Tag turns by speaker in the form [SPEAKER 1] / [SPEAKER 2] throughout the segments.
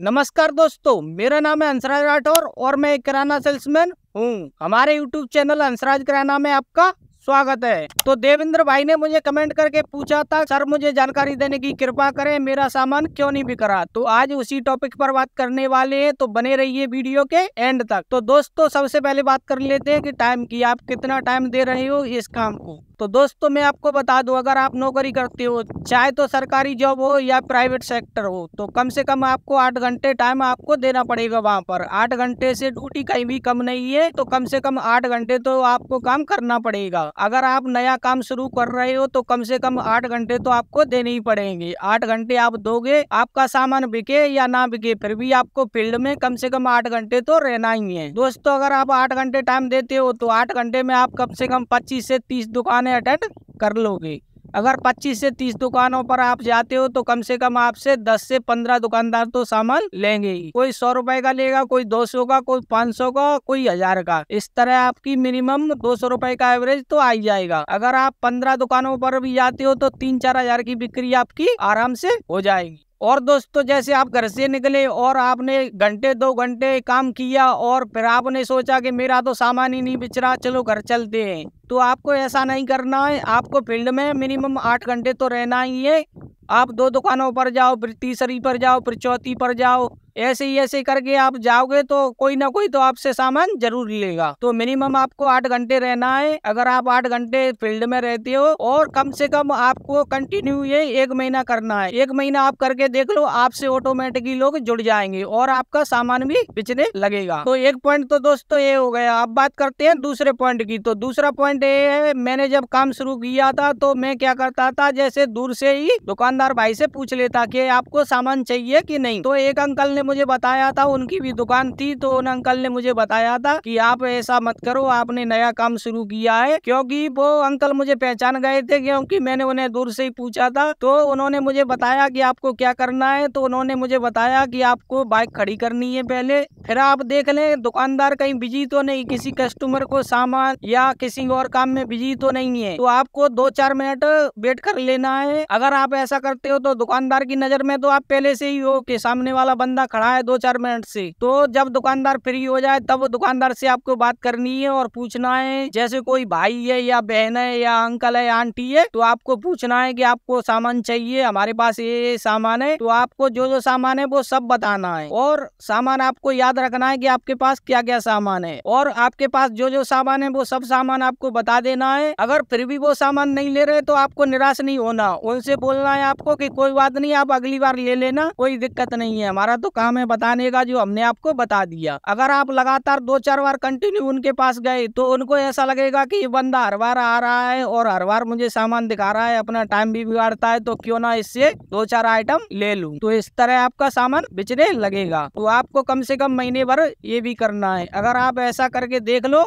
[SPEAKER 1] नमस्कार दोस्तों मेरा नाम है हंसराज राठौर और मैं एक किराना सेल्समैन हूँ हमारे यूट्यूब चैनल हंसराज किराना में आपका स्वागत है तो देवेंद्र भाई ने मुझे कमेंट करके पूछा था सर मुझे जानकारी देने की कृपा करें मेरा सामान क्यों नहीं बिकरा तो आज उसी टॉपिक पर बात करने वाले हैं तो बने रहिए वीडियो के एंड तक तो दोस्तों सबसे पहले बात कर लेते हैं कि टाइम की आप कितना टाइम दे रहे हो इस काम को तो दोस्तों मैं आपको बता दूं अगर आप नौकरी करते हो चाहे तो सरकारी जॉब हो या प्राइवेट सेक्टर हो तो कम से कम आपको आठ घंटे टाइम आपको देना पड़ेगा वहाँ पर आठ घंटे से ड्यूटी कहीं भी कम नहीं है तो कम से कम आठ घंटे तो आपको काम करना पड़ेगा अगर आप नया काम शुरू कर रहे हो तो कम से कम आठ घंटे तो आपको देने ही पड़ेंगे आठ घंटे आप दोगे आपका सामान बिके या ना बिके फिर भी आपको फील्ड में कम से कम आठ घंटे तो रहना ही है दोस्तों अगर आप आठ घंटे टाइम देते हो तो आठ घंटे में आप कम से कम पच्चीस से तीस दुकान दुकानें अटेंड कर लोगे अगर 25 से 30 दुकानों पर आप जाते हो तो कम से कम आपसे 10 से 15 दुकानदार तो सामान लेंगे ही कोई सौ रुपए का लेगा कोई दो सौ का कोई पाँच सौ का कोई हजार का इस तरह आपकी मिनिमम दो सौ रुपए का एवरेज तो आ ही जाएगा अगर आप पंद्रह दुकानों पर भी जाते हो तो तीन चार हजार की बिक्री आपकी आराम से हो जाएगी और दोस्तों जैसे आप घर से निकले और आपने घंटे दो घंटे काम किया और फिर आपने सोचा कि मेरा तो सामान ही नहीं बिच रहा चलो घर चलते हैं तो आपको ऐसा नहीं करना है आपको फील्ड में मिनिमम आठ घंटे तो रहना ही है आप दो दुकानों पर जाओ फिर तीसरी पर जाओ फिर चौथी पर जाओ ऐसे ही ऐसे करके आप जाओगे तो कोई ना कोई तो आपसे सामान जरूर लेगा तो मिनिमम आपको आठ घंटे रहना है अगर आप आठ घंटे फील्ड में रहते हो और कम से कम आपको कंटिन्यू ये एक महीना करना है एक महीना आप करके देख लो आपसे ऑटोमेटिकली लोग जुड़ जाएंगे और आपका सामान भी बिचने लगेगा तो एक पॉइंट तो दोस्तों ये हो गया आप बात करते हैं दूसरे पॉइंट की तो दूसरा पॉइंट ये है मैंने जब काम शुरू किया था तो मैं क्या करता था जैसे दूर से ही दुकानदार भाई से पूछ लेता की आपको सामान चाहिए की नहीं तो एक अंकल ने मुझे बताया था उनकी भी दुकान थी तो उन अंकल ने मुझे बताया था कि आप ऐसा मत करो आपने नया काम शुरू किया है क्योंकि वो अंकल मुझे पहचान गए थे क्योंकि मैंने उन्हें दूर से ही पूछा था तो उन्होंने मुझे बताया कि आपको क्या करना है तो उन्होंने मुझे बताया कि आपको बाइक खड़ी करनी है पहले फिर आप देख लें दुकानदार कहीं बिजी तो नहीं किसी कस्टमर को सामान या किसी और काम में बिजी तो नहीं है तो आपको दो चार मिनट वेट कर लेना है अगर आप ऐसा करते हो तो दुकानदार की नजर में तो आप पहले से ही हो कि सामने वाला बंदा खड़ा है दो चार मिनट से तो जब दुकानदार फ्री हो जाए तब दुकानदार से आपको बात करनी है और पूछना है जैसे कोई भाई है या बहन है या अंकल है आंटी है तो आपको पूछना है की आपको सामान चाहिए हमारे पास ये सामान है तो आपको जो जो सामान है वो सब बताना है और सामान आपको याद रखना है की आपके पास क्या क्या सामान है और आपके पास जो जो सामान है वो सब सामान आपको बता देना है अगर फिर भी वो सामान नहीं ले रहे तो आपको निराश नहीं होना उनसे बोलना है आपको कि कोई बात नहीं आप अगली बार ले लेना कोई दिक्कत नहीं है हमारा तो काम है बताने का जो हमने आपको बता दिया अगर आप लगातार दो चार बार कंटिन्यू उनके पास गए तो उनको ऐसा लगेगा कि ये बंदा हर बार आ रहा है और हर बार मुझे सामान दिखा रहा है अपना टाइम भी बिगाड़ता है तो क्यों ना इससे दो चार आइटम ले लू तो इस तरह आपका सामान बिचने लगेगा तो आपको कम से कम महीने भर ये भी करना है अगर आप ऐसा करके देख लो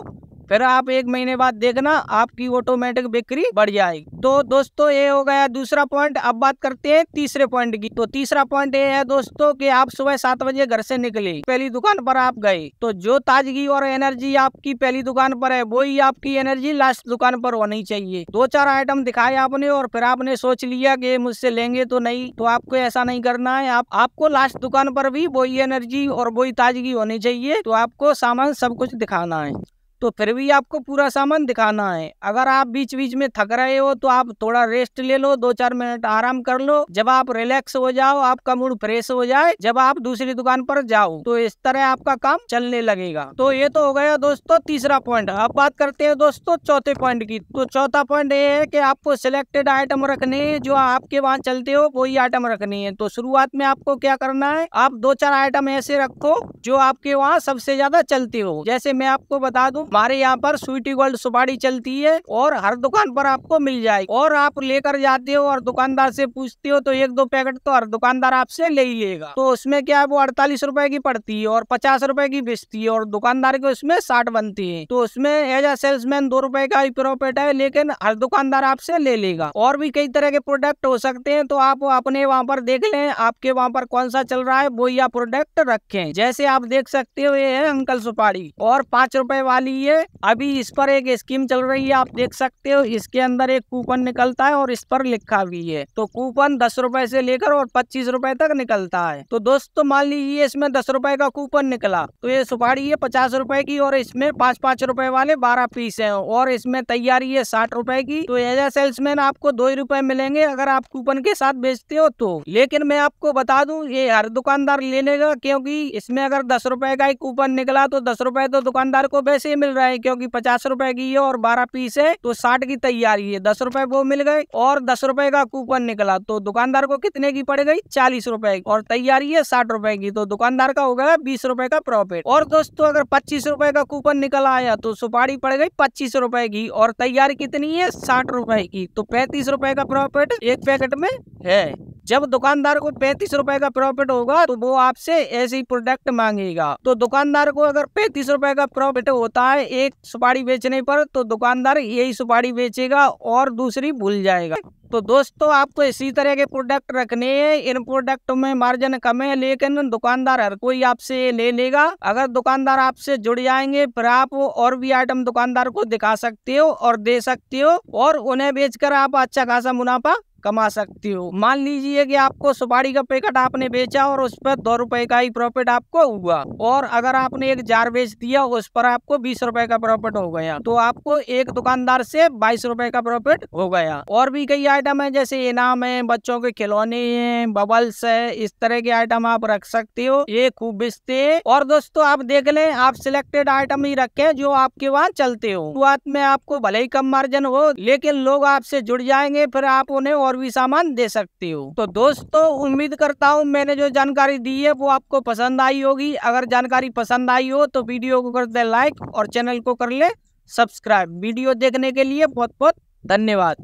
[SPEAKER 1] फिर आप एक महीने बाद देखना आपकी ऑटोमेटिक बिक्री बढ़ जाएगी तो दोस्तों ये हो गया दूसरा पॉइंट अब बात करते हैं तीसरे पॉइंट की तो तीसरा पॉइंट ये है दोस्तों कि आप सुबह सात बजे घर से निकले पहली दुकान पर आप गए तो जो ताजगी और एनर्जी आपकी पहली दुकान पर है ही आपकी एनर्जी लास्ट दुकान पर होनी चाहिए दो चार आइटम दिखाए आपने और फिर आपने सोच लिया की मुझसे लेंगे तो नहीं तो आपको ऐसा नहीं करना है आप आपको लास्ट दुकान पर भी वही एनर्जी और वही ताजगी होनी चाहिए तो आपको सामान सब कुछ दिखाना है तो फिर भी आपको पूरा सामान दिखाना है अगर आप बीच बीच में थक रहे हो तो आप थोड़ा रेस्ट ले लो दो चार मिनट आराम कर लो जब आप रिलैक्स हो जाओ आपका मूड फ्रेश हो जाए जब आप दूसरी दुकान पर जाओ तो इस तरह आपका काम चलने लगेगा तो ये तो हो गया दोस्तों तीसरा पॉइंट अब बात करते हैं दोस्तों चौथे पॉइंट की तो चौथा पॉइंट ये है की आपको सिलेक्टेड आइटम रखने जो आपके वहाँ चलते हो वही आइटम रखनी है तो शुरुआत में आपको क्या करना है आप दो चार आइटम ऐसे रखो जो आपके वहाँ सबसे ज्यादा चलते हो जैसे मैं आपको बता दू हमारे यहाँ पर स्वीटी गोल्ड सुपारी चलती है और हर दुकान पर आपको मिल जाएगी और आप लेकर जाते हो और दुकानदार से पूछते हो तो एक दो पैकेट तो हर दुकानदार आपसे ले ही लेगा तो उसमें क्या है वो अड़तालीस रूपए की पड़ती है और पचास रूपए की बेचती है और दुकानदार के उसमें साठ बनती है तो उसमें एज अ सेल्समैन दो रूपए का प्रॉफिट है लेकिन हर दुकानदार आपसे ले लेगा और भी कई तरह के प्रोडक्ट हो सकते हैं तो आप अपने वहाँ पर देख लें आपके वहाँ पर कौन सा चल रहा है वो या प्रोडक्ट रखें जैसे आप देख सकते हो ये है अंकल सुपारी और पाँच रुपए वाली रही है अभी इस पर एक स्कीम चल रही है आप देख सकते हो इसके अंदर एक कूपन निकलता है और इस पर लिखा भी है तो कूपन दस रुपए से लेकर और पच्चीस रुपए तक निकलता है तो दोस्तों मान लीजिए इसमें दस रुपए का कूपन निकला तो ये सुपारी है पचास रुपए की और इसमें पाँच पाँच रुपए वाले बारह पीस है और इसमें तैयारी है साठ रुपए की तो एज ए सेल्समैन आपको दो ही रुपए मिलेंगे अगर आप कूपन के साथ बेचते हो तो लेकिन मैं आपको बता दूं ये हर दुकानदार ले लेगा क्योंकि इसमें अगर दस रुपए का ही कूपन निकला तो दस रुपए तो दुकानदार को वैसे ही मिल रहे हैं क्योंकि पचास रुपए की है और बारह पीस है तो साठ की तैयारी है दस रुपए वो मिल गए और दस रुपए का कूपन निकला तो दुकानदार को कितने की पड़ गई चालीस रुपए और तैयारी है साठ रुपए की तो दुकानदार का हो गया बीस रुपए का प्रॉफिट और दोस्तों अगर पच्चीस रुपए का कूपन निकल आया तो सुपारी पड़ गई पच्चीस रुपए की और तैयारी कितनी है साठ रुपए की तो पैंतीस रुपए का प्रॉफिट एक पैकेट में है जब दुकानदार को पैंतीस रुपए का प्रॉफिट होगा तो वो आपसे ऐसे ही प्रोडक्ट मांगेगा तो दुकानदार को अगर पैंतीस रुपए का प्रॉफिट होता है एक सुपारी बेचने पर तो दुकानदार यही सुपारी बेचेगा और दूसरी भूल जाएगा तो दोस्तों आपको इसी तरह के प्रोडक्ट रखने हैं इन प्रोडक्ट में मार्जिन कम है लेकिन दुकानदार हर कोई आपसे ले लेगा अगर दुकानदार आपसे जुड़ जाएंगे फिर आप और भी आइटम दुकानदार को दिखा सकते हो और दे सकते हो और उन्हें बेचकर आप अच्छा खासा मुनाफा कमा सकती हो मान लीजिए कि आपको सुपारी का पैकेट आपने बेचा और उस पर दो रुपए का ही प्रॉफिट आपको हुआ और अगर आपने एक जार बेच दिया उस पर आपको बीस रुपए का प्रॉफिट हो गया तो आपको एक दुकानदार से बाईस रुपए का प्रॉफिट हो गया और भी कई आइटम है जैसे इनाम है बच्चों के खिलौने हैं बबल्स है इस तरह के आइटम आप रख सकते हो ये खूब बेचते है और दोस्तों आप देख ले आप सिलेक्टेड आइटम ही रखे जो आपके वहाँ चलते हो शुरुआत में आपको भले ही कम मार्जिन हो लेकिन लोग आपसे जुड़ जाएंगे फिर आप उन्हें और और भी सामान दे सकती हो तो दोस्तों उम्मीद करता हूँ मैंने जो जानकारी दी है वो आपको पसंद आई होगी अगर जानकारी पसंद आई हो तो वीडियो को कर दे लाइक और चैनल को कर ले सब्सक्राइब वीडियो देखने के लिए बहुत बहुत धन्यवाद